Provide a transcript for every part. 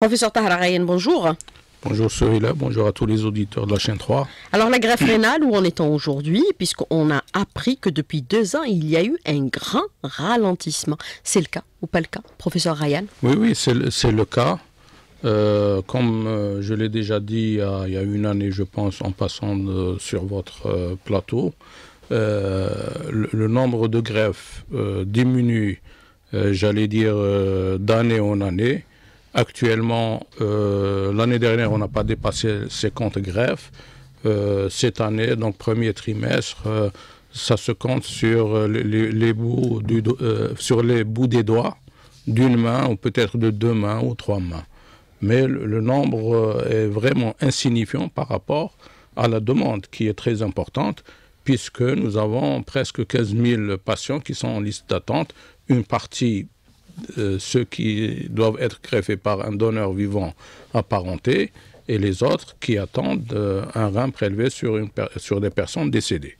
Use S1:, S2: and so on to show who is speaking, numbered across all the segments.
S1: Professeur
S2: Ryan, bonjour.
S1: Bonjour là. bonjour à tous les auditeurs de la chaîne 3.
S2: Alors la greffe rénale, où en est-on aujourd'hui Puisqu'on a appris que depuis deux ans, il y a eu un grand ralentissement. C'est le cas ou pas le cas, professeur Ryan
S1: Oui, oui, c'est le, cas. Euh, comme euh, je l'ai déjà dit il y, a, une année, je pense, en passant sur votre euh, plateau, le, nombre de greffes diminue, j'allais dire, d'année en année. Actuellement, euh, l'année dernière, on n'a pas dépassé 50 greffes. Euh, cette année, donc premier trimestre, euh, ça se compte sur les, bouts des doigts d'une main ou peut-être de deux mains ou trois mains. Mais le, le nombre est vraiment insignifiant par rapport à la demande qui est très importante puisque nous avons presque 15 000 patients qui sont en liste d'attente, une partie euh, ceux qui doivent être greffés par un donneur vivant apparenté et les autres qui attendent euh, un rein prélevé sur, sur des personnes décédées.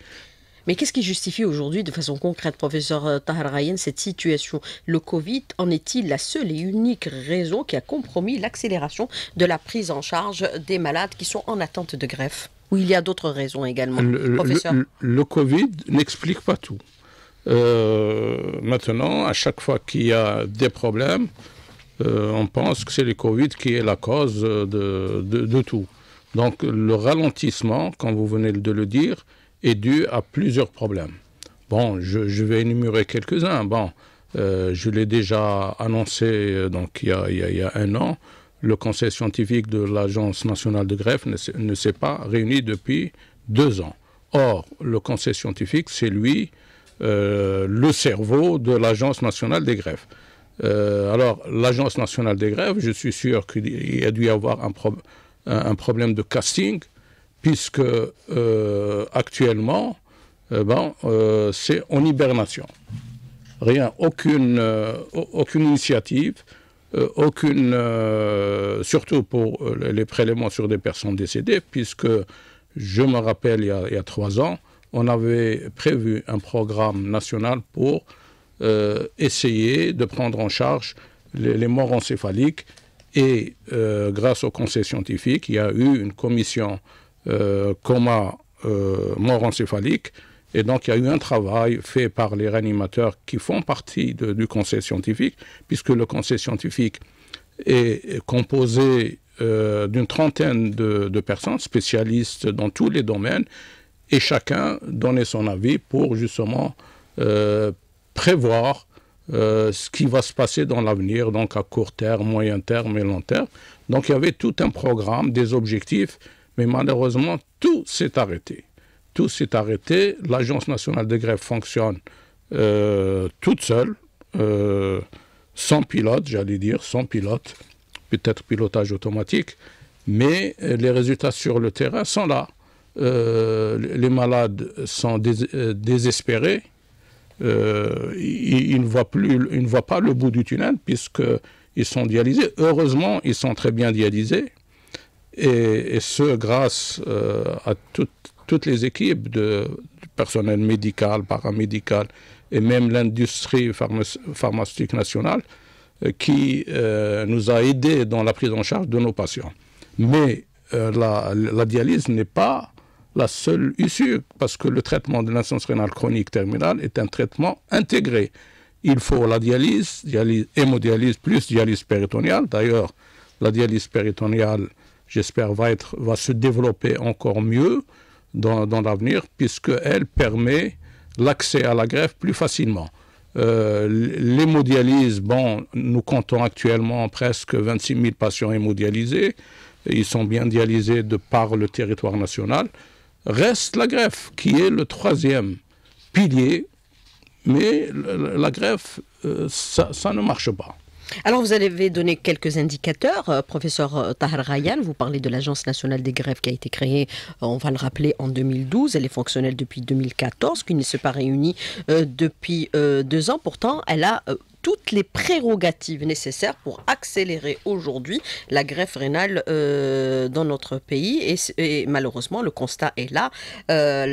S2: Mais qu'est-ce qui justifie aujourd'hui, de façon concrète, professeur euh, Tahar Rayen, cette situation Le Covid en est-il la seule et unique raison qui a compromis l'accélération de la prise en charge des malades qui sont en attente de greffe Ou il y a d'autres raisons également, professeur
S1: le Covid n'explique pas tout. Euh, maintenant, à chaque fois qu'il y a des problèmes, euh, on pense que c'est le Covid qui est la cause de, tout. Donc le ralentissement, comme vous venez de le dire, est dû à plusieurs problèmes. Bon, je, vais énumérer quelques-uns. Bon, euh, je l'ai déjà annoncé donc il y, a, un an. Le conseil scientifique de l'Agence nationale de greffe ne, ne s'est pas réuni depuis deux ans. Or, le conseil scientifique, c'est lui euh, le cerveau de l'Agence nationale des grèves. Euh, alors, l'Agence nationale des grèves, je suis sûr qu'il a dû y avoir un, un problème de casting, puisque euh, actuellement, c'est en hibernation rien, aucune, aucune initiative, aucune, surtout pour les prélèvements sur des personnes décédées, puisque je me rappelle il y a, il y a trois ans, on avait prévu un programme national pour euh, essayer de prendre en charge les, morts encéphaliques. Et euh, grâce au conseil scientifique, il y a eu une commission euh, coma mort encéphalique. Et donc il y a eu un travail fait par les réanimateurs qui font partie du conseil scientifique, puisque le conseil scientifique est composé d'une trentaine de personnes spécialistes dans tous les domaines et chacun donnait son avis pour justement euh, prévoir euh, ce qui va se passer dans l'avenir, donc à court terme, moyen terme et long terme. Donc il y avait tout un programme, des objectifs, mais malheureusement tout s'est arrêté. Tout s'est arrêté. L'Agence nationale de grève fonctionne euh, toute seule, sans pilote, j'allais dire, sans pilote, peut-être pilotage automatique, mais les résultats sur le terrain sont là. Euh, les malades sont euh, désespérés, euh, ils, ne voient plus, ils ne voient pas le bout du tunnel puisqu'ils sont dialysés. Heureusement, ils sont très bien dialysés, et, ce grâce à toutes les équipes de, personnel médical, paramédical et même l'industrie pharmaceutique nationale qui nous a aidés dans la prise en charge de nos patients. Mais la, dialyse n'est pas la seule issue, parce que le traitement de l'insuffisance rénale chronique terminale est un traitement intégré. Il faut la dialyse, dialyse hémodialyse plus dialyse péritoniale. D'ailleurs, la dialyse péritoniale, j'espère, va, se développer encore mieux dans, l'avenir, puisqu'elle permet l'accès à la greffe plus facilement. Euh, l'hémodialyse, bon, nous comptons actuellement presque 26 000 patients hémodialysés. Ils sont bien dialysés de par le territoire national. Reste la greffe, qui est le troisième pilier, mais la greffe, euh, ça, ne marche pas.
S2: Alors, vous avez donné quelques indicateurs, euh, professeur euh, Tahar Rayan. Vous parlez de l'Agence nationale des grèves qui a été créée, on va le rappeler, en 2012. Elle est fonctionnelle depuis 2014, qui ne s'est pas réunie depuis deux ans. Pourtant, elle a toutes les prérogatives nécessaires pour accélérer aujourd'hui la greffe rénale euh, dans notre pays. Et, malheureusement, le constat est là. Euh,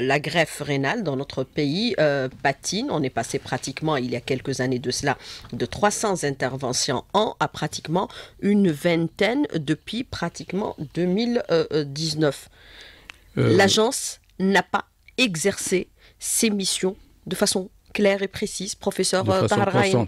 S2: la, greffe rénale dans notre pays euh, patine. On est passé pratiquement, il y a quelques années de cela, de 300 interventions en à pratiquement une vingtaine depuis pratiquement 2019. L'agence n'a pas exercé ses missions de façon claire et précise, professeur
S1: de euh,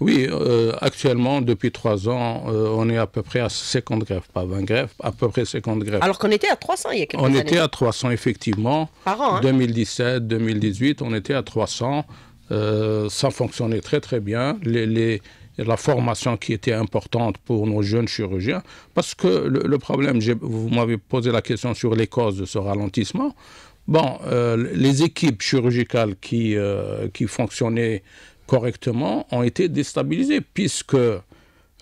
S1: Oui, euh, actuellement, depuis trois ans, euh, on est à peu près à 50 greffes, pas 20 greffes, à peu près 50 greffes. Alors
S2: qu'on était à 300 il y a quelques on années. Hein. On était à
S1: 300, effectivement. Par an, 2017, 2018, on était à 300. ça fonctionnait très, très bien. Les, la formation qui était importante pour nos jeunes chirurgiens, parce que le problème, vous m'avez posé la question sur les causes de ce ralentissement. Bon, euh, les équipes chirurgicales qui, euh, qui fonctionnaient correctement ont été déstabilisées, puisque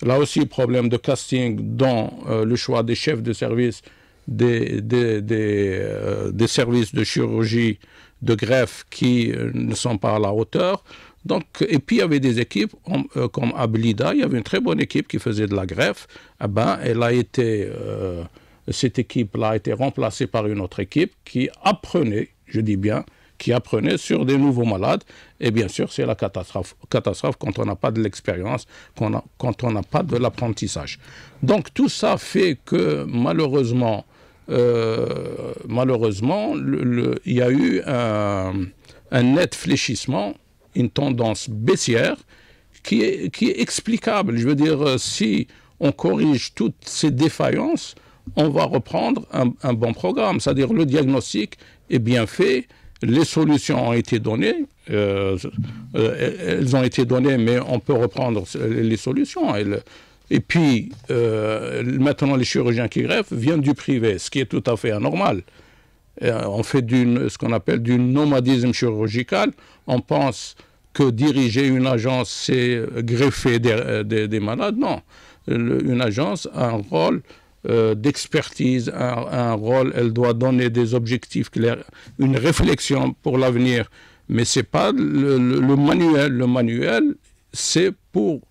S1: là aussi, problème de casting dans euh, le choix des chefs de service, des, des, des, services de chirurgie, de greffe qui ne sont pas à la hauteur. Donc, et puis il y avait des équipes comme Ablida, il y avait une très bonne équipe qui faisait de la greffe. Eh ben, elle a été cette équipe-là a été remplacée par une autre équipe qui apprenait, je dis bien, qui apprenait sur des nouveaux malades. Et bien sûr, c'est la catastrophe, catastrophe quand on n'a pas de l'expérience, quand on n'a pas de l'apprentissage. Donc tout ça fait que malheureusement, euh, malheureusement, il y a eu un, un, net fléchissement, une tendance baissière qui est, qui est explicable. Je veux dire, euh, si on corrige toutes ces défaillances, on va reprendre un, bon programme. C'est-à-dire le diagnostic est bien fait, les solutions ont été données, euh, euh, elles ont été données, mais on peut reprendre les solutions. Et, puis, euh, maintenant, les chirurgiens qui greffent viennent du privé, ce qui est tout à fait anormal. on fait ce qu'on appelle du nomadisme chirurgical. On pense que diriger une agence, c'est greffer des, malades. Non. une agence a un rôle euh, d'expertise, un, rôle, elle doit donner des objectifs clairs, une réflexion pour l'avenir. Mais ce n'est pas le, manuel. Le manuel, c'est pour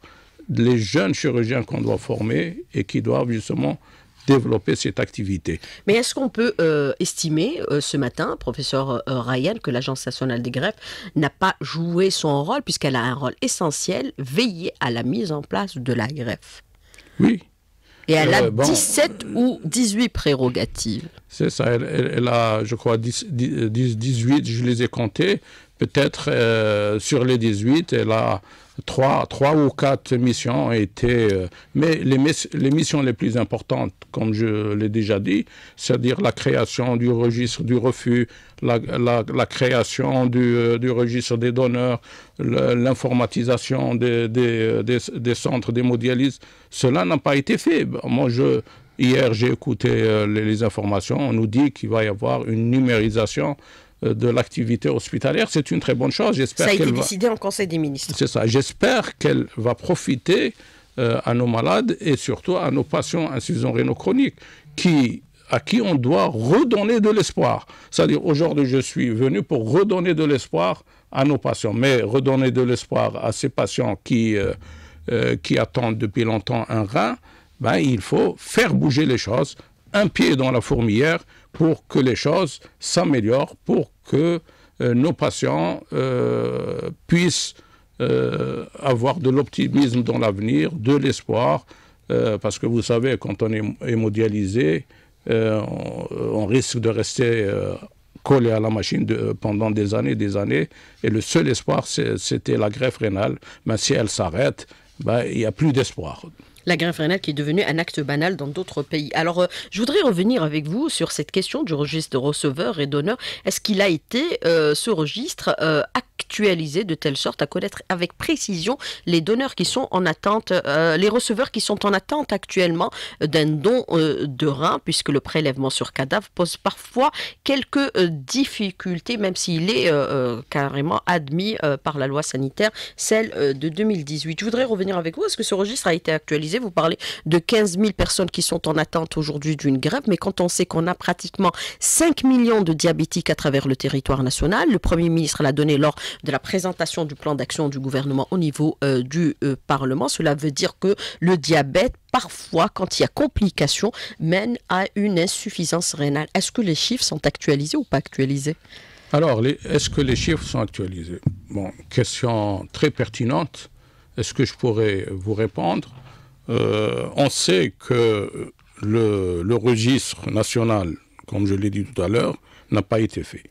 S1: les jeunes chirurgiens qu'on doit former et qui doivent justement développer cette activité. Mais est-ce qu'on peut euh, estimer euh, ce
S2: matin, professeur Ryan, que l'Agence nationale des greffes n'a pas joué son rôle puisqu'elle a un rôle essentiel, veiller à la mise en place de la greffe
S1: Oui, et elle a 17
S2: ou 18 prérogatives.
S1: C'est ça, elle, a, je crois, 10, 18, je les ai comptées peut-être euh, sur les 18, et là trois, trois ou quatre missions ont été. Euh, mais les, missions les plus importantes, comme je l'ai déjà dit, c'est-à-dire la création du registre du refus, la, création euh, du, registre des donneurs, l'informatisation des, centres des, des, cela n'a pas été fait. Moi, je. Hier, j'ai écouté les informations. On nous dit qu'il va y avoir une numérisation euh, de l'activité hospitalière. C'est une très bonne chose. J'espère ça a été décidé
S2: en Conseil des ministres.
S1: C'est ça. J'espère qu'elle va profiter euh, à nos malades et surtout à nos patients insuffisants rénaux chroniques qui à qui on doit redonner de l'espoir. C'est-à-dire, aujourd'hui, je suis venu pour redonner de l'espoir à nos patients, mais redonner de l'espoir à ces patients qui, euh, qui attendent depuis longtemps un rein, ben, il faut faire bouger les choses, un pied dans la fourmilière pour que les choses s'améliorent, pour que euh, nos patients euh, puissent euh, avoir de l'optimisme dans l'avenir, de l'espoir, parce que vous savez, quand on est mondialisé, on, risque de rester collé à la machine pendant des années, et des années, et le seul espoir, c'était la greffe rénale. Mais si elle s'arrête, ben, il n'y a plus d'espoir
S2: la grève rénale, qui est devenue un acte banal dans d'autres pays. Alors, euh, je voudrais revenir avec vous sur cette question du registre de receveurs et donneurs. Est-ce qu'il a été, euh, ce registre, euh, actualisé de telle sorte à connaître avec précision les donneurs qui sont en attente, les receveurs qui sont en attente actuellement d'un don de rein, puisque le prélèvement sur cadavre pose parfois quelques difficultés, même s'il est carrément admis par la loi sanitaire, celle de 2018. Je voudrais revenir avec vous. Est-ce que ce registre a été actualisé vous parlez de 15 000 personnes qui sont en attente aujourd'hui d'une grève, mais quand on sait qu'on a pratiquement 5 millions de diabétiques à travers le territoire national, le Premier ministre l'a donné lors de la présentation du plan d'action du gouvernement au niveau euh, du euh, Parlement, cela veut dire que le diabète parfois, quand il y a complications, mène à une insuffisance rénale. Est-ce que les chiffres sont actualisés ou pas
S1: actualisés Alors, est-ce que les chiffres sont actualisés Bon, question très pertinente. Est-ce que je pourrais vous répondre euh, on sait que le, registre national, comme je l'ai dit tout à l'heure, n'a pas été fait.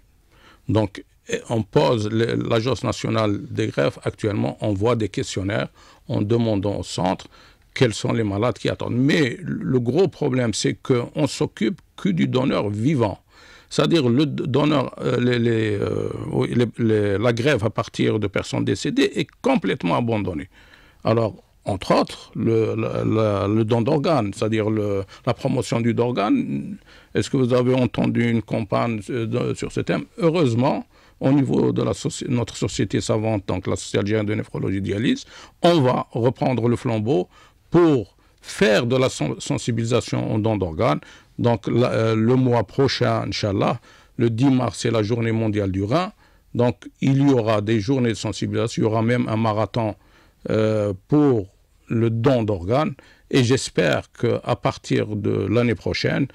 S1: Donc, on pose l'Agence nationale des greffes actuellement on voit des questionnaires en demandant au centre quels sont les malades qui attendent. Mais le gros problème, c'est qu'on s'occupe que du donneur vivant. C'est-à-dire le donneur, euh, euh, la grève à partir de personnes décédées est complètement abandonnée. Alors, entre autres, le, don d'organes, c'est-à-dire la promotion du don d'organes. Est-ce que vous avez entendu une campagne euh, sur ce thème Heureusement, au niveau de la notre société savante, donc la Société algérienne de néphrologie dialyse, on va reprendre le flambeau pour faire de la sensibilisation au don d'organes. Donc euh, le mois prochain, Inch'Allah, le 10 mars, c'est la journée mondiale du rein. Donc il y aura des journées de sensibilisation, il y aura même un marathon euh, pour le don d'organes. Et j'espère que à partir de l'année prochaine,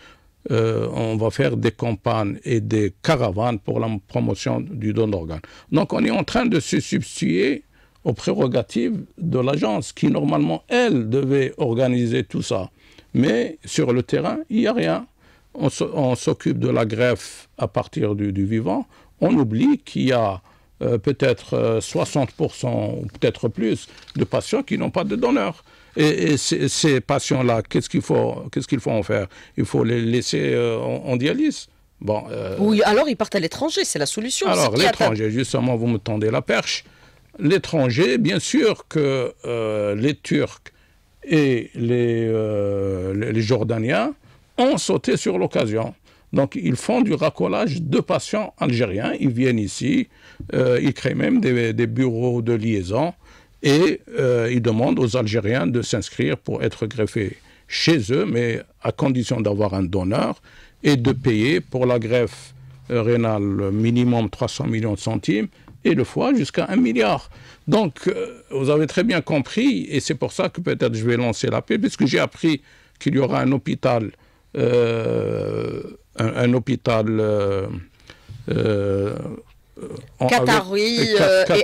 S1: euh, on va faire des campagnes et des caravanes pour la promotion du don d'organes. Donc on est en train de se substituer aux prérogatives de l'agence qui normalement, elle, devait organiser tout ça. Mais sur le terrain, il n'y a rien. On s'occupe de la greffe à partir du, du vivant. On oublie qu'il y a euh, peut-être 60% euh, ou peut-être plus de patients qui n'ont pas de donneur. Et, ces, patients-là, qu'est-ce qu'il faut, qu'est-ce qu'il faut en faire Il faut les laisser euh, en, dialyse. Bon, Oui, alors ils
S2: partent à l'étranger, c'est la solution. Alors l'étranger,
S1: justement, vous me tendez la perche. L'étranger, bien sûr que les Turcs et les, les Jordaniens ont sauté sur l'occasion. Donc ils font du racolage de patients algériens, ils viennent ici, euh, il crée même des, bureaux de liaison et euh, il demande aux Algériens de s'inscrire pour être greffés chez eux, mais à condition d'avoir un donneur et de payer pour la greffe euh, rénale minimum 300 millions de centimes et le foie jusqu'à 1 milliard. Donc, vous avez très bien compris, et c'est pour ça que peut-être je vais lancer la paix, puisque j'ai appris qu'il y aura un hôpital, un, hôpital euh, Qatari, euh, et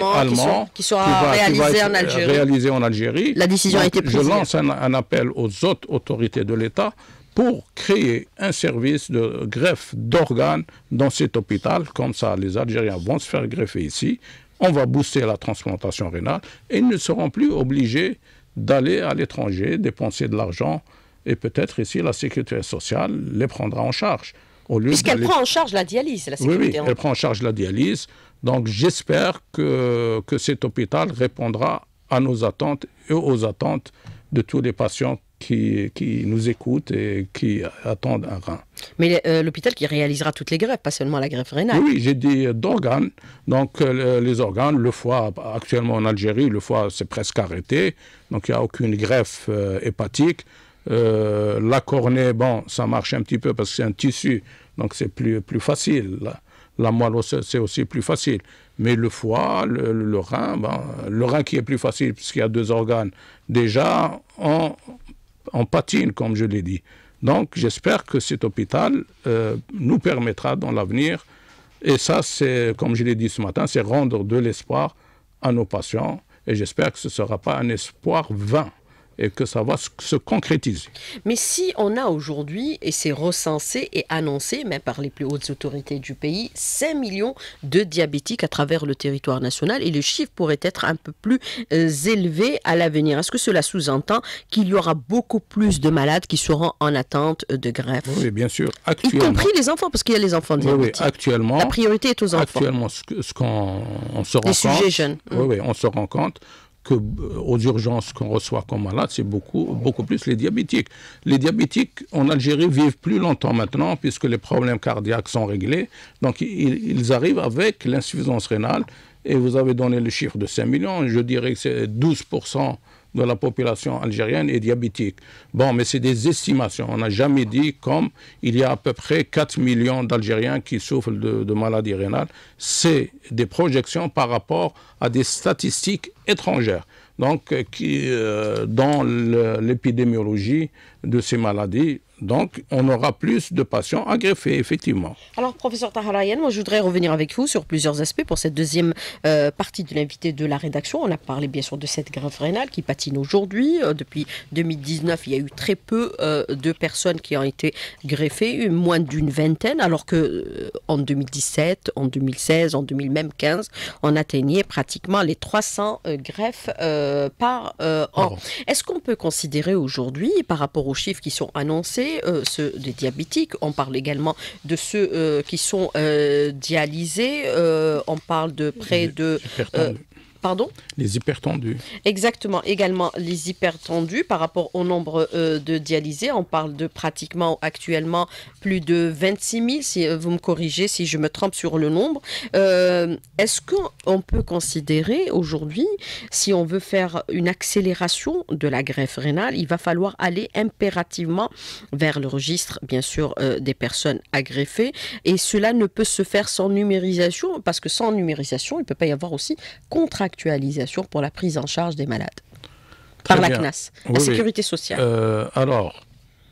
S1: allemand, qui, sera réalisé, en Algérie. La décision a été prise. Je lance un, un appel aux autres autorités de l'État pour créer un service de greffe d'organes dans cet hôpital. Comme ça, les Algériens vont se faire greffer ici. On va booster la transplantation rénale et ils ne seront plus obligés d'aller à l'étranger, dépenser de l'argent et peut-être ici la sécurité sociale les prendra en charge. Puisqu'elle prend
S2: en charge la dialyse, la sécurité. Oui, elle
S1: prend en charge la dialyse. Donc j'espère que, que cet hôpital répondra à nos attentes et aux attentes de tous les patients qui, qui, nous écoutent et qui attendent un rein.
S2: Mais euh, l'hôpital qui réalisera toutes les greffes, pas seulement la greffe rénale. Oui, j'ai
S1: dit euh, d'organes. Donc euh, les organes, le foie, actuellement en Algérie, le foie s'est presque arrêté. Donc il n'y a aucune greffe hépatique. Euh, la cornée, bon, ça marche un petit peu parce que c'est un tissu, donc c'est plus, facile. La moelle c'est aussi plus facile. Mais le foie, le, rein, le rein qui est plus facile puisqu'il y a deux organes, déjà, on, patine, comme je l'ai dit. Donc, j'espère que cet hôpital euh, nous permettra dans l'avenir, et ça, c'est, comme je l'ai dit ce matin, c'est rendre de l'espoir à nos patients, et j'espère que ce ne sera pas un espoir vain et que ça va se concrétiser.
S2: Mais si on a aujourd'hui, et c'est recensé et annoncé même par les plus hautes autorités du pays, 5 millions de diabétiques à travers le territoire national, et le chiffre pourrait être un peu plus euh, élevé à l'avenir, est-ce que cela sous-entend qu'il y aura beaucoup plus de malades qui seront en attente de greffe Oui, bien sûr. y compris les enfants, parce qu'il y a les enfants diabétiques. Oui, oui,
S1: actuellement. La priorité est aux enfants. Actuellement, ce qu'on se rend compte... Les sujets jeunes. Oui, oui, on se rend compte que euh, aux urgences qu'on reçoit comme malade, c'est beaucoup, beaucoup plus les diabétiques. Les diabétiques en Algérie vivent plus longtemps maintenant puisque les problèmes cardiaques sont réglés. Donc ils arrivent avec l'insuffisance rénale et vous avez donné le chiffre de 5 millions, je dirais que c'est 12% de la population algérienne est diabétique. Bon, mais c'est des estimations. On n'a jamais dit comme il y a à peu près 4 millions d'Algériens qui souffrent de, maladies rénales. C'est des projections par rapport à des statistiques étrangères. Donc, euh, qui, euh, dans l'épidémiologie de ces maladies, donc, on aura plus de patients à greffer, effectivement.
S2: Alors, professeur Taharayan, moi, je voudrais revenir avec vous sur plusieurs aspects pour cette deuxième euh, partie de l'invité de la rédaction. On a parlé, bien sûr, de cette greffe rénale qui patine aujourd'hui. Euh, depuis 2019, il y a eu très peu euh, de personnes qui ont été greffées, moins d'une vingtaine, alors que en 2017, en 2016, en 2015, on atteignait pratiquement les 300 greffes par an. Est-ce qu'on peut considérer aujourd'hui, par rapport aux chiffres qui sont annoncés, euh, ceux des diabétiques, on parle également de ceux euh, qui sont euh, dialysés, on parle de près de...
S1: Les hypertendus.
S2: Exactement, également les hypertendus par rapport au nombre euh, de dialysés. On parle de pratiquement actuellement plus de 26 000, si euh, vous me corrigez si je me trompe sur le nombre. Euh, est-ce qu'on peut considérer aujourd'hui, si on veut faire une accélération de la greffe rénale, il va falloir aller impérativement vers le registre, bien sûr, des personnes agreffées. Et cela ne peut se faire sans numérisation, parce que sans numérisation, il ne peut pas y avoir aussi contrat pour la prise en charge des malades
S1: par la CNAS, la Sécurité sociale. Euh, alors,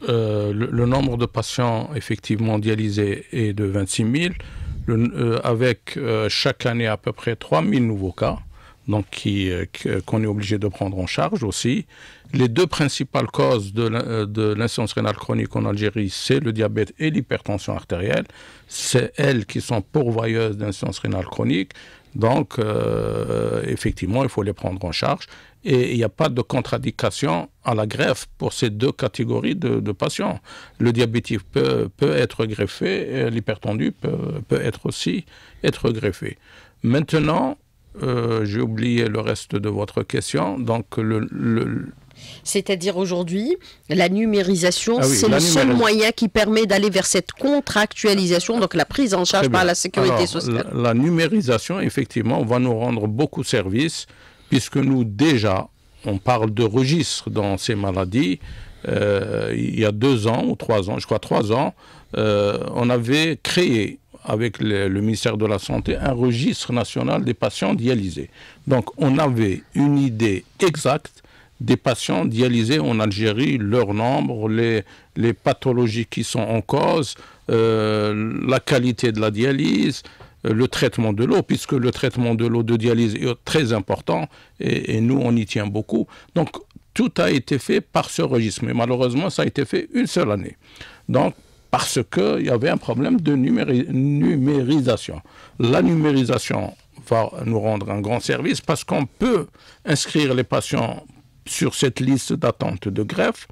S1: euh, le, nombre de patients effectivement dialysés est de 26 000, euh, avec chaque année à peu près 3 000 nouveaux cas donc qui, qu'on est obligé de prendre en charge aussi. Les deux principales causes de l'insuffisance rénale chronique en Algérie, c'est le diabète et l'hypertension artérielle. C'est elles qui sont pourvoyeuses d'insuffisance rénale chronique. Donc, euh, effectivement, il faut les prendre en charge. Et il n'y a pas de contradiction à la greffe pour ces deux catégories de, patients. Le diabétique peut, peut être greffé, l'hypertendu peut, peut, être aussi être greffé. Maintenant, euh, j'ai oublié le reste de votre question. Donc, le
S2: c'est-à-dire aujourd'hui, la numérisation, ah c'est le seul moyen qui permet d'aller vers cette contractualisation, donc la prise en charge par la sécurité sociale.
S1: La, numérisation, effectivement, va nous rendre beaucoup de services, puisque nous, déjà, on parle de registre dans ces maladies. Euh, il y a deux ans ou trois ans, je crois trois ans, euh, on avait créé avec le, ministère de la Santé un registre national des patients dialysés. Donc on avait une idée exacte des patients dialysés en Algérie, leur nombre, les, les pathologies qui sont en cause, euh, la qualité de la dialyse, euh, le traitement de l'eau, puisque le traitement de l'eau de dialyse est très important et, nous, on y tient beaucoup. Donc, tout a été fait par ce registre, mais malheureusement, ça a été fait une seule année. Donc, parce qu'il y avait un problème de numérisation. La numérisation va nous rendre un grand service parce qu'on peut inscrire les patients sur cette liste d'attente de greffe.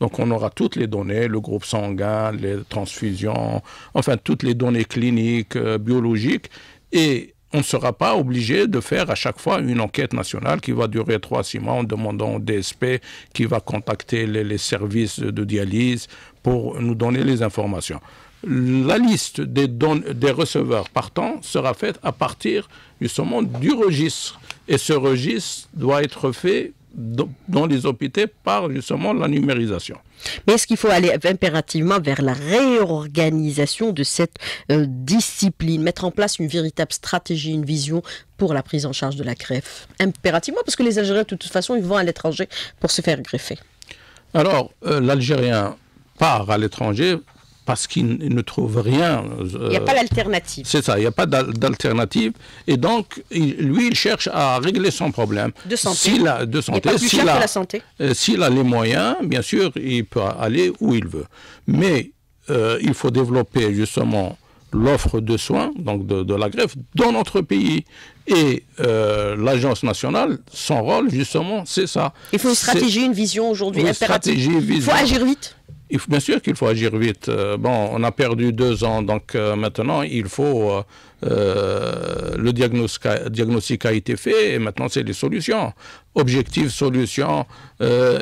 S1: Donc on aura toutes les données, le groupe sanguin, les transfusions, enfin toutes les données cliniques, euh, biologiques, et on ne sera pas obligé de faire à chaque fois une enquête nationale qui va durer 3-6 mois en demandant au DSP qui va contacter les, services de dialyse pour nous donner les informations la liste des, des receveurs partants sera faite à partir justement du registre. Et ce registre doit être fait dans les hôpitaux par justement la numérisation. Mais
S2: est-ce qu'il faut aller impérativement vers la réorganisation de cette euh, discipline, mettre en place une véritable stratégie, une vision pour la prise en charge de la greffe Impérativement, parce que les Algériens, de toute façon, ils vont à l'étranger pour se faire greffer.
S1: Alors, euh, l'Algérien part à l'étranger parce qu'il ne trouve rien. Euh, il n'y a pas
S2: d'alternative.
S1: C'est ça, il n'y a pas d'alternative. Et donc, lui, il cherche à régler son problème. De santé. S'il a, de santé. la santé. Euh, s'il a les moyens, bien sûr, il peut aller où il veut. Mais euh, il faut développer justement l'offre de soins, donc de, la greffe, dans notre pays. Et l'Agence nationale, son rôle, justement, c'est ça. Il faut une stratégie, une
S2: vision aujourd'hui. Une stratégie, Il faut agir vite
S1: bien sûr qu'il faut agir vite. Euh, bon, on a perdu deux ans, donc euh, maintenant il faut. Euh, le diagnostic a, été fait et maintenant c'est les solutions. Objectif, solution,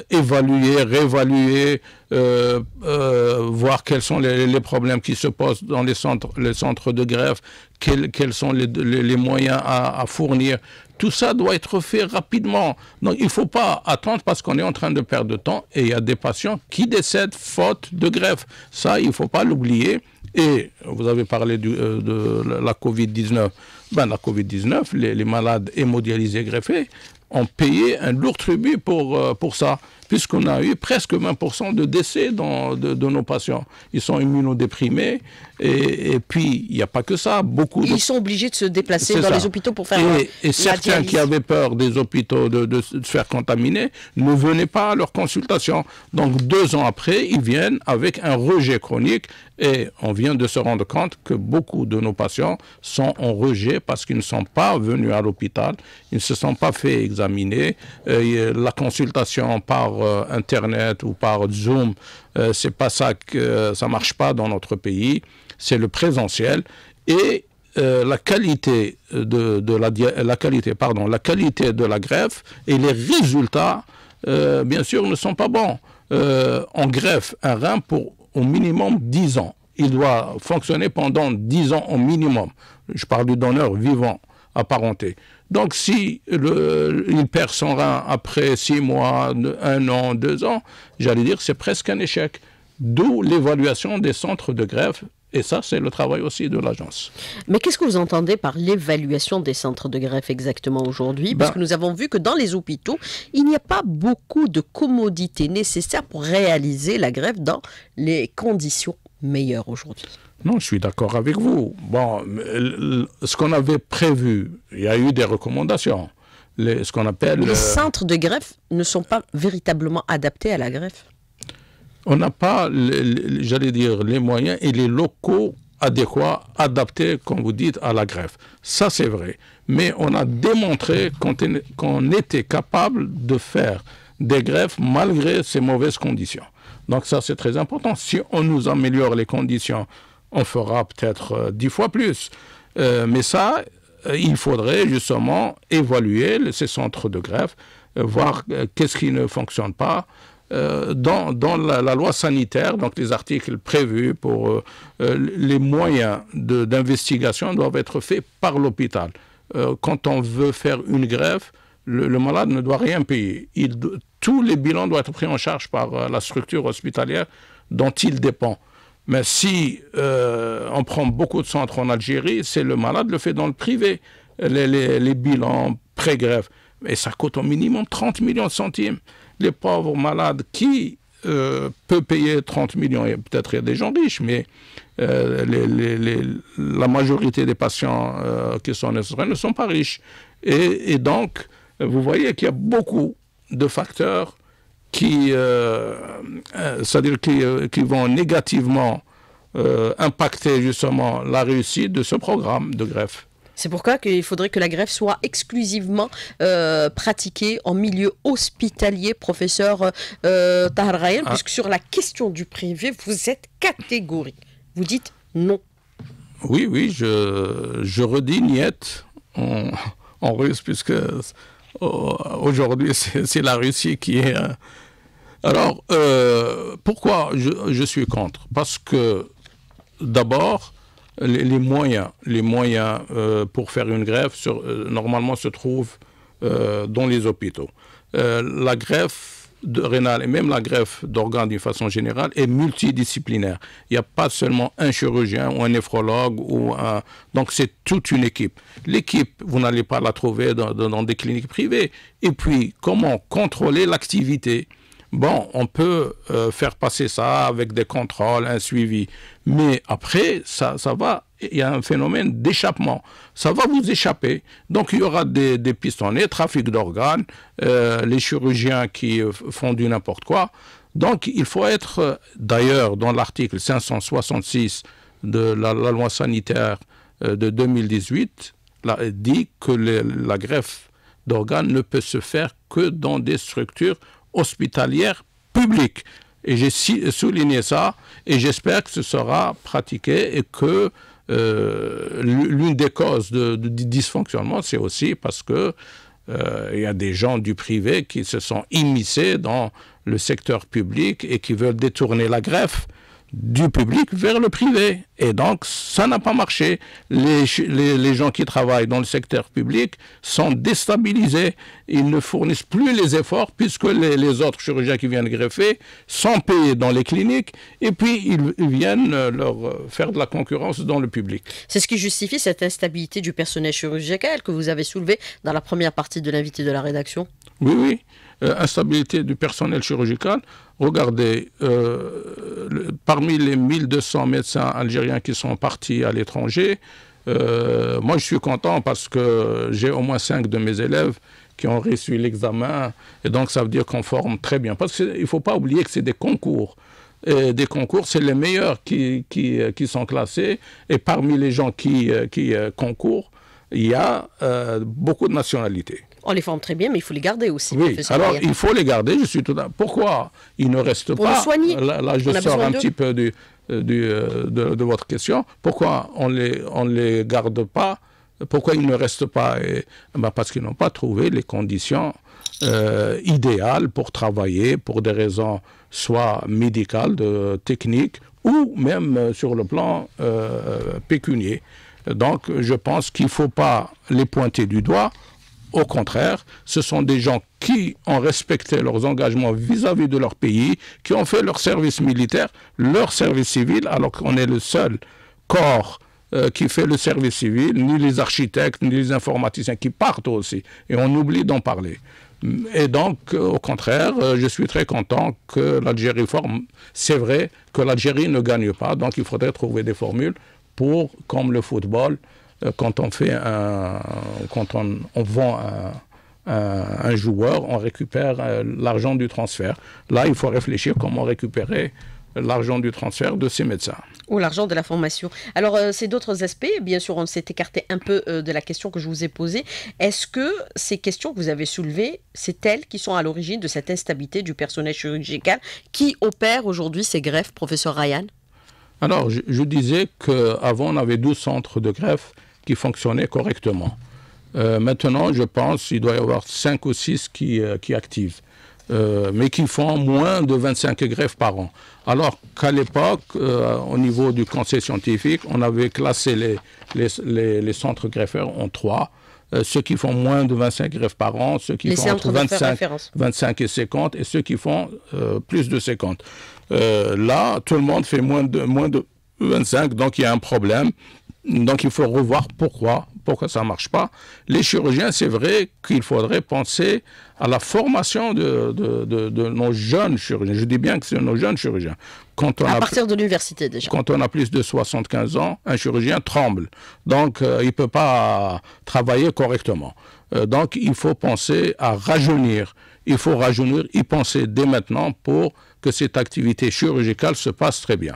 S1: évaluer, réévaluer, voir quels sont les, problèmes qui se posent dans les centres, les centres de grève, quels, sont les, moyens à fournir, tout ça doit être fait rapidement. il ne faut pas attendre parce qu'on est en train de perdre de temps et il y a des patients qui décèdent faute de greffe. Ça, il ne faut pas l'oublier. Et vous avez parlé euh, de la Covid-19. Ben, la Covid-19, les, malades hémodialisés greffés ont payé un lourd tribut pour, euh, pour ça puisqu'on a eu presque 20% de décès dans, de, nos patients. Ils sont immunodéprimés, et, puis il n'y a pas que ça. Beaucoup Ils
S2: sont obligés de se déplacer dans les hôpitaux pour faire Et, et certains qui avaient
S1: peur des hôpitaux de, se faire contaminer ne venaient pas à leur consultation. Donc deux ans après, ils viennent avec un rejet chronique, et on vient de se rendre compte que beaucoup de nos patients sont en rejet parce qu'ils ne sont pas venus à l'hôpital, ils ne se sont pas fait examiner, euh, la consultation par euh, Internet ou par Zoom, euh, c'est pas ça que euh, ça marche pas dans notre pays. C'est le présentiel et la qualité de, la, qualité, pardon, la qualité de la greffe et les résultats, bien sûr, ne sont pas bons. en greffe un rein pour au minimum 10 ans. Il doit fonctionner pendant 10 ans au minimum. Je parle du donneur vivant apparenté. Donc si le, il perd son rein après six mois, un an, deux ans, j'allais dire c'est presque un échec. D'où l'évaluation des centres de grève Et ça, c'est le travail aussi de l'agence.
S2: Mais qu'est-ce que vous entendez par l'évaluation des centres de greffe exactement aujourd'hui Parce ben que nous avons vu que dans les hôpitaux, il n'y a pas beaucoup de commodités nécessaires pour réaliser la grève dans les conditions meilleures aujourd'hui.
S1: Non, je suis d'accord avec vous. Bon, ce qu'on avait prévu, il y a eu des recommandations. Les, ce qu'on appelle... Les euh, centres
S2: de greffe ne sont pas véritablement adaptés à la greffe
S1: On n'a pas, j'allais dire, les moyens et les locaux adéquats, adaptés, comme vous dites, à la greffe. Ça, c'est vrai. Mais on a démontré qu'on était capable de faire des greffes malgré ces mauvaises conditions. Donc ça, c'est très important. Si on nous améliore les conditions on fera peut-être euh, dix fois plus. Euh, mais ça, euh, il faudrait justement évaluer ces centres de greffe, voir qu'est-ce qui ne fonctionne pas, dans, la, loi sanitaire, donc les articles prévus pour les moyens d'investigation doivent être faits par l'hôpital. quand on veut faire une greffe, le, malade ne doit rien payer. Il, tous les bilans doivent être pris en charge par la structure hospitalière dont il dépend. Mais si euh, on prend beaucoup de centres en Algérie, c'est le malade le fait dans le privé, les, bilans pré-grève. Et ça coûte au minimum 30 millions de centimes. Les pauvres malades, qui euh, peut payer 30 millions Peut-être il y a des gens riches, mais euh, la majorité des patients euh, qui sont en Israël ne sont pas riches. et donc, vous voyez qu'il y a beaucoup de facteurs qui, euh, euh, c'est-à-dire qui, euh, qui, vont négativement impacter justement la réussite de ce programme de greffe.
S2: C'est pourquoi qu'il faudrait que la greffe soit exclusivement pratiquée en milieu hospitalier, professeur euh, ah. puisque sur la question du privé, vous êtes catégorique. Vous dites non.
S1: Oui, oui, je, je redis niette en, en russe, puisque aujourd'hui, c'est la Russie qui est... Alors, euh, pourquoi je, suis contre Parce que, d'abord, les, moyens, les moyens euh, pour faire une greffe euh, normalement, se trouvent dans les hôpitaux. la greffe rénale et même la greffe d'organes d'une façon générale est multidisciplinaire. Il n'y a pas seulement un chirurgien ou un néphrologue ou un... donc c'est toute une équipe. L'équipe, vous n'allez pas la trouver dans, des cliniques privées. Et puis, comment contrôler l'activité Bon, on peut euh, faire passer ça avec des contrôles, un suivi. Mais après, ça, ça va, il y a un phénomène d'échappement. Ça va vous échapper. Donc, il y aura des, des trafic d'organes, euh, les chirurgiens qui euh, font du n'importe quoi. Donc, il faut être, d'ailleurs, dans l'article 566 de la, loi sanitaire de 2018, dit que la greffe d'organes ne peut se faire que dans des structures hospitalière publique. Et j'ai souligné ça et j'espère que ce sera pratiqué et que euh, l'une des causes de, dysfonctionnement, c'est aussi parce que euh, il y a des gens du privé qui se sont immiscés dans le secteur public et qui veulent détourner la greffe du public vers le privé. Et donc, ça n'a pas marché. Les, gens qui travaillent dans le secteur public sont déstabilisés. Ils ne fournissent plus les efforts puisque les, autres chirurgiens qui viennent greffer sont payés dans les cliniques et puis ils, viennent euh, leur euh, faire de la concurrence dans le public. C'est ce qui justifie
S2: cette instabilité du personnel chirurgical que vous avez soulevé dans la première partie de l'invité de la rédaction.
S1: Oui, oui. Euh, instabilité du personnel chirurgical. Regardez, euh, parmi les 1200 médecins algériens qui sont partis à l'étranger, euh, moi je suis content parce que j'ai au moins cinq de mes élèves qui ont reçu l'examen. Et donc ça veut dire qu'on forme très bien. Parce qu'il ne faut pas oublier que c'est des concours. Et des concours, c'est les meilleurs qui, qui, sont classés. Et parmi les gens qui, qui concourent, il y a beaucoup de nationalités.
S2: On les forme très bien, mais il faut les garder
S1: aussi. Oui, alors il faut les garder. Je suis tout à... Pourquoi ils ne restent pas... Pour soigner. Là, je sors un petit peu euh, euh, de, votre question. Pourquoi on les, on les garde pas Pourquoi ils ne restent pas Et, eh ben, Parce qu'ils n'ont pas trouvé les conditions euh, idéales pour travailler pour des raisons soit médicales, de, techniques, ou même sur le plan pécunier. Donc je pense qu'il ne faut pas les pointer du doigt au contraire, ce sont des gens qui ont respecté leurs engagements vis-à-vis de leur pays, qui ont fait leur service militaire, leur service civil, alors qu'on est le seul corps euh, qui fait le service civil, ni les architectes, ni les informaticiens qui partent aussi. Et on oublie d'en parler. Et donc, euh, au contraire, euh, je suis très content que l'Algérie forme. C'est vrai que l'Algérie ne gagne pas, donc il faudrait trouver des formules pour, comme le football, euh, quand on fait quand on, vend un, un, joueur, on récupère euh, l'argent du transfert. Là, il faut réfléchir comment récupérer l'argent du transfert de ces médecins.
S2: Ou l'argent de la formation. Alors, euh, c'est d'autres aspects. Bien sûr, on s'est écarté un peu de la question que je vous ai posée. Est-ce que ces questions que vous avez soulevées, c'est elles qui sont à l'origine de cette instabilité du personnel chirurgical qui opère aujourd'hui ces greffes, professeur Ryan
S1: Alors, je, je, disais qu'avant, on avait 12 centres de greffe qui fonctionnaient correctement. Euh, maintenant, je pense qu'il doit y avoir 5 ou 6 qui, euh, qui activent, euh, mais qui font moins de 25 greffes par an. Alors qu'à l'époque, au niveau du conseil scientifique, on avait classé les, les, les, centres greffeurs en 3. ceux qui font moins de 25 greffes par an, ceux qui font entre 25, 25, et 50, et ceux qui font plus de 50. là, tout le monde fait moins de, moins de, 25, donc il y a un problème. Donc il faut revoir pourquoi, pourquoi ça ne marche pas. Les chirurgiens, c'est vrai qu'il faudrait penser à la formation de, nos jeunes chirurgiens. Je dis bien que c'est nos jeunes chirurgiens. à partir de
S2: l'université déjà. Quand
S1: on a plus de 75 ans, un chirurgien tremble. Donc euh, il ne peut pas travailler correctement. Euh, donc il faut penser à rajeunir. Il faut rajeunir y penser dès maintenant pour que cette activité chirurgicale se passe très bien.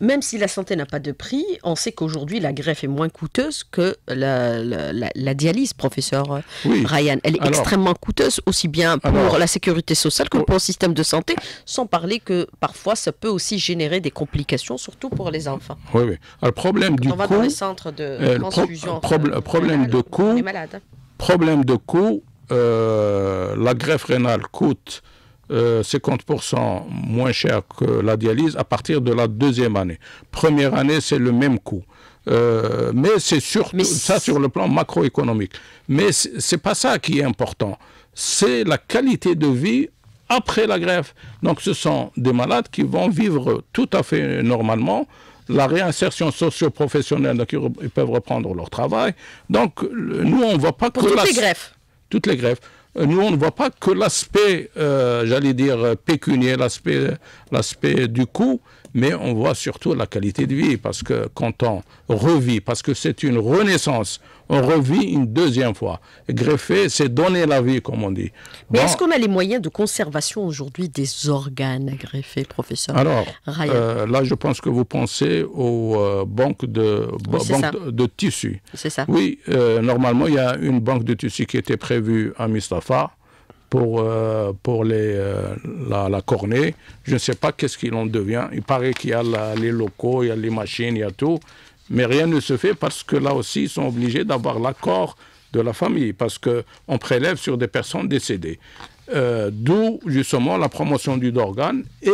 S2: Même si la santé n'a pas de prix, on sait qu'aujourd'hui la greffe est moins coûteuse que la, dialyse, professeur euh, Ryan. Elle est extrêmement coûteuse, aussi bien pour la sécurité sociale que oh. pour le système de santé, sans parler que parfois ça peut aussi générer des complications, surtout pour les enfants.
S1: Oui, oui. le problème du on va dans les centres de euh, transfusion. Pro problème, de coût, Problème de coût. la greffe rénale coûte 50% euh, moins cher que la dialyse à partir de la deuxième année. Première année, c'est le même coût. Euh, mais c'est surtout ça sur le plan macroéconomique. Mais c'est pas ça qui est important. C'est la qualité de vie après la greffe. Donc ce sont des malades qui vont vivre tout à fait normalement la réinsertion socio-professionnelle, donc ils peuvent reprendre leur travail. Donc nous, on ne voit pas Pour que... Toutes les greffes. Toutes les greffes. Euh, nous, on ne voit pas que l'aspect, euh, j'allais dire, euh, pécunier, l'aspect du coût, mais on voit surtout la qualité de vie, parce que quand on revit, parce que c'est une renaissance, on revit une deuxième fois. Greffer, c'est donner la vie, comme on dit. Mais est-ce qu'on
S2: a les moyens de conservation aujourd'hui des organes greffés, professeur Alors, euh,
S1: là, je pense que vous pensez aux euh, banques de, bah, banques de, tissus.
S2: C'est ça. Oui,
S1: euh, normalement, il y a une banque de tissus qui était prévue à Mustafa pour, euh, pour les, euh, la, cornée. Je ne sais pas qu'est-ce qu'il en devient. Il paraît qu'il y a les locaux, il y a les machines, il y a tout. Mais rien ne se fait parce que là aussi, ils sont obligés d'avoir l'accord de la famille parce qu'on prélève sur des personnes décédées. Euh, d'où justement la promotion du d'organe et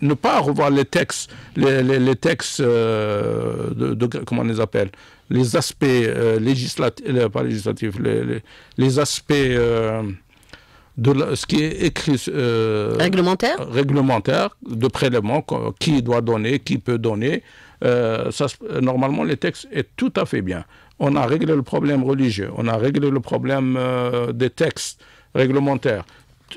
S1: ne pas revoir les textes, les, les, textes de, comment on les appelle, les aspects législatifs, pas législatifs, les, les aspects de ce qui est écrit euh, réglementaire réglementaire de prélèvement qui doit donner qui peut donner euh, ça, normalement les textes est tout à fait bien on a réglé le problème religieux on a réglé le problème euh, des textes réglementaires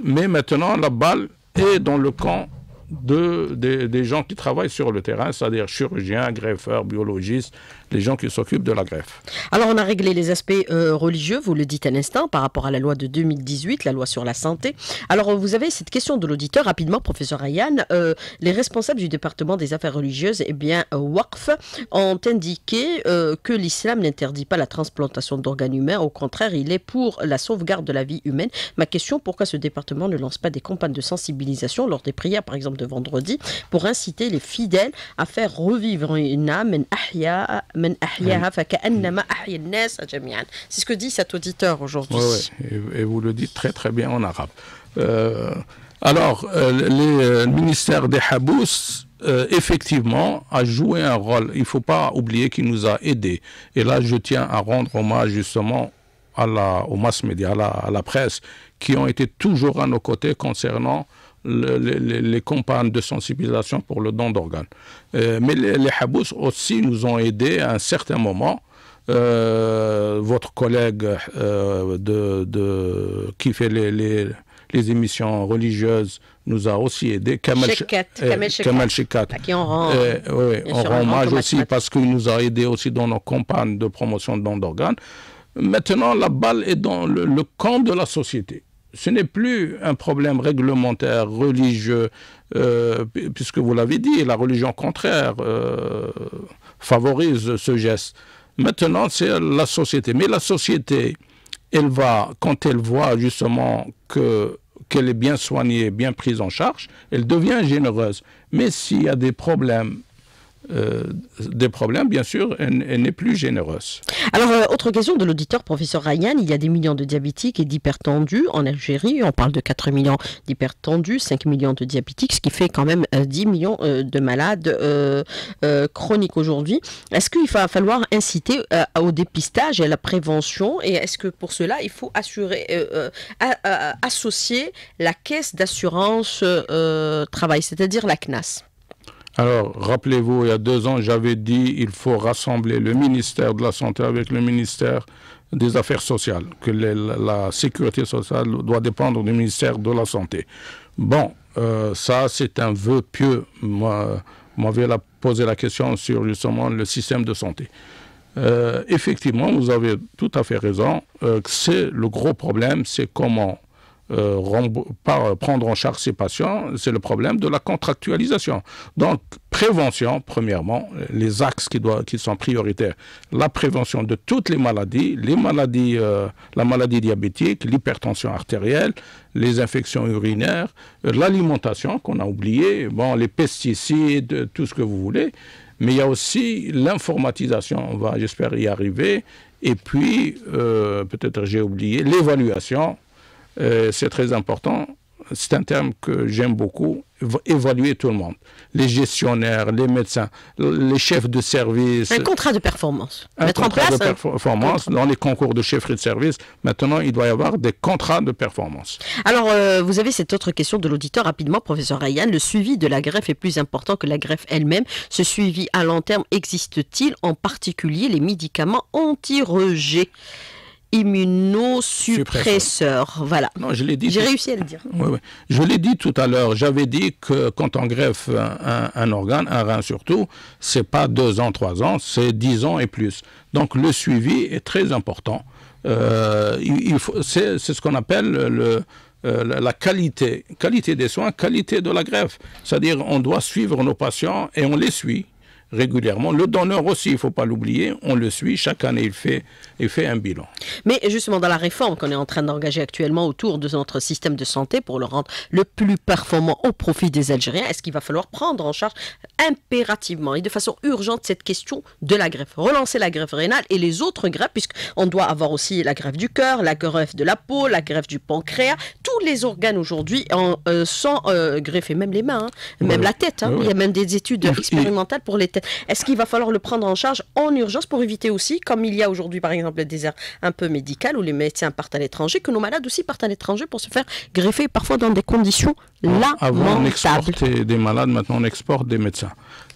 S1: mais maintenant la balle est dans le camp de, des, gens qui travaillent sur le terrain, c'est-à-dire chirurgiens, greffeurs, biologistes, les gens qui s'occupent de la greffe.
S2: Alors on a réglé les aspects euh, religieux, vous le dites à l'instant, par rapport à la loi de 2018, la loi sur la santé. Alors vous avez cette question de l'auditeur, rapidement, professeur Ayan. Euh, les responsables du département des affaires religieuses, eh bien, euh, ont indiqué que l'islam n'interdit pas la transplantation d'organes humains. Au contraire, il est pour la sauvegarde de la vie humaine. Ma question, pourquoi ce département ne lance pas des campagnes de sensibilisation lors des prières, par exemple de vendredi, pour inciter les fidèles à faire revivre une âme, ah c'est ce que dit cet auditeur aujourd'hui.
S1: Et, vous le dites très très bien en arabe. Euh, alors, euh, les, euh, le ministère des Habous, effectivement, a joué un rôle. Il ne faut pas oublier qu'il nous a aidés. Et là, je tiens à rendre hommage justement à la, aux mass médias, à la presse, qui ont été toujours à nos côtés concernant les, campagnes de sensibilisation pour le don d'organes. Euh, mais les, Habous aussi nous ont aidés à un certain moment. Euh, votre collègue euh, de, qui fait les, les, émissions religieuses nous a aussi aidés. Kamel Shekat. Eh, qui
S2: oui, on
S1: rend hommage aussi parce qu'il nous a aidés aussi dans nos campagnes de promotion de don d'organes. Maintenant, la balle est dans le, le camp de la société ce n'est plus un problème réglementaire, religieux, euh, puisque vous l'avez dit, la religion contraire euh, favorise ce geste. Maintenant, c'est la société. Mais la société, elle va, quand elle voit justement que qu'elle est bien soignée, bien prise en charge, elle devient généreuse. Mais s'il y a des problèmes euh, des problèmes, bien sûr, elle, n'est plus généreuse.
S2: Alors, euh, autre question de l'auditeur, professeur Ryan, il y a des millions de diabétiques et d'hypertendus en Algérie, on parle de 4 millions d'hypertendus, 5 millions de diabétiques, ce qui fait quand même 10 euh, millions de malades chroniques aujourd'hui. Est-ce qu'il va falloir inciter au dépistage et à la prévention et est-ce que pour cela, il faut associer la caisse d'assurance travail, c'est-à-dire la CNAS
S1: alors, rappelez-vous, il y a deux ans, j'avais dit il faut rassembler le ministère de la Santé avec le ministère des Affaires sociales, que la sécurité sociale doit dépendre du ministère de la Santé. Bon, euh, ça, c'est un vœu pieux. Moi, m'avez posé la question sur justement le système de santé. Euh, effectivement, vous avez tout à fait raison. Euh, c'est le gros problème, c'est comment euh, euh, prendre en charge ces patients, c'est le problème de la contractualisation. Donc, prévention, premièrement, euh, les axes qui, doivent, qui sont prioritaires. La prévention de toutes les maladies, les maladies la maladie diabétique, l'hypertension artérielle, les infections urinaires, l'alimentation qu'on a oublié, bon, les pesticides, tout ce que vous voulez. Mais il y a aussi l'informatisation, on va, j'espère, y arriver. Et puis, peut-être j'ai oublié, l'évaluation, euh, c'est très important. C'est un terme que j'aime beaucoup, évaluer tout le monde. Les gestionnaires, les médecins, les chefs de service. Un
S2: contrat de performance. Mettre en place, de
S1: performance. Dans les concours de chefferie de service, maintenant, il doit y avoir des contrats de performance.
S2: Alors, euh, vous avez cette autre question de l'auditeur rapidement, professeur Ryan. Le suivi de la greffe est plus important que la greffe elle-même. Ce suivi à long terme existe-t-il, en particulier les médicaments anti-rejet immunosuppresseur. Voilà. je J'ai réussi à le dire.
S1: Je l'ai dit tout à l'heure. J'avais dit que quand on greffe un, organe, un rein surtout, c'est pas deux ans, trois ans, c'est dix ans et plus. Donc le suivi est très important. Euh, il, c'est ce qu'on appelle le, euh, la, qualité, qualité des soins, qualité de la greffe. C'est-à-dire, on doit suivre nos patients et on les suit régulièrement. Le donneur aussi, il ne faut pas l'oublier, on le suit. Chaque année, il fait et fait un bilan.
S2: Mais justement, dans la réforme qu'on est en train d'engager actuellement autour de notre système de santé pour le rendre le plus performant au profit des Algériens, est-ce qu'il va falloir prendre en charge impérativement et de façon urgente cette question de la greffe Relancer la greffe rénale et les autres greffes, puisqu'on doit avoir aussi la greffe du cœur, la greffe de la peau, la greffe du pancréas. Tous les organes aujourd'hui euh, sont euh, greffés, même les mains, hein, même la tête. Hein. Il y a même des études expérimentales pour les têtes. Est-ce qu'il va falloir le prendre en charge en urgence pour éviter aussi, comme il y a aujourd'hui par exemple, exemple le désert un peu médical où les médecins partent à l'étranger, que nos malades aussi partent à l'étranger pour se faire
S1: greffer parfois dans des conditions lamentables. Avant on exportait des malades, maintenant on exporte des médecins.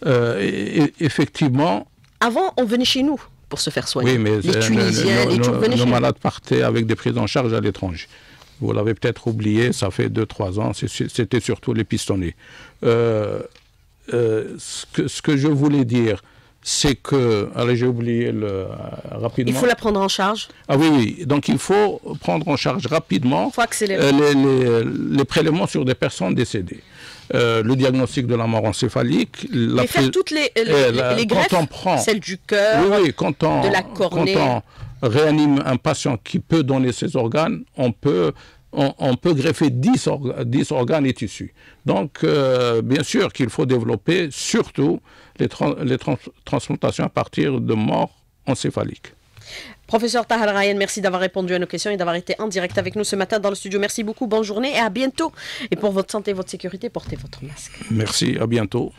S1: Euh, effectivement.
S2: Avant on venait chez nous
S1: pour se faire soigner. Oui, mais les euh, nos, malades partaient avec des prises en charge à l'étranger. Vous l'avez peut-être oublié, ça fait 2-3 ans, c'était surtout les pistonnés. Euh, que, ce, que, je voulais dire, c'est que, allez, j'ai oublié le, euh, rapidement. Il faut la
S2: prendre en charge.
S1: Ah oui, oui. Donc il faut prendre en charge rapidement euh, Les, euh, les, prélèvements sur des personnes décédées. le diagnostic de la mort encéphalique. La faire toutes les, eh, les, greffes, quand on prend, celle du
S2: cœur, oui, quand on, de la cornée. Quand
S1: on réanime un patient qui peut donner ses organes, on peut on, peut greffer 10, organes et tissus. Donc, bien sûr qu'il faut développer surtout les, transplantations à partir de morts encéphaliques.
S2: Professeur Tahal Ryan, merci d'avoir répondu à nos questions et d'avoir été en direct avec nous ce matin dans le studio. Merci beaucoup, bonne journée et à bientôt. Et pour votre santé et votre sécurité, portez votre masque.
S1: Merci, à bientôt.